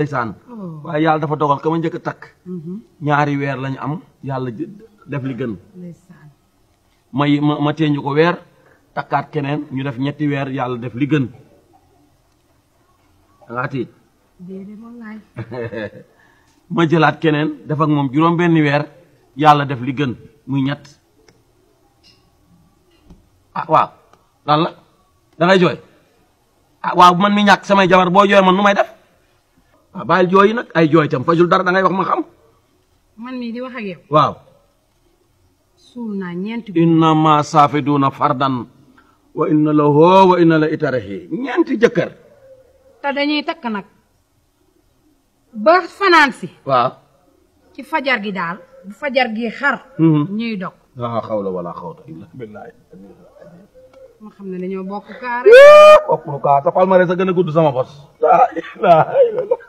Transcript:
ndeysaan oh. waaye yàlla dafa dogal kama ma njëkk a takk mhm. ñaari weer lañu am yàlla def li gën may ma ma teeñu ko weer takkaat keneen ñu def ñetti weer yàlla def li gën da ngaa tiit ma jëlaat keneen def ak moom juróom benn weer yàlla def li gën muy ñett ah waaw lan la da ngay jooy ah waaw man mi ñàkk samay jabar boo jooy man nu may def ah joy jooy nak, ay joy tam fajul dara da ngay wax ma xam man mi di wax ak yow waw sunna ñent inna ma safiduna fardan wa inna lahu wa inna la itarahi ñent jëkkar ta dañuy tak nak ba fanaan si waaw ci fajar gi dal bu fajar gi xar mm-hmm. ñuy dog la xawla wala xawta illa billahi ma xam ne dañoo bokk kaare bokk lu kaa sa palmarès a gudd sama bos la ilaha illallah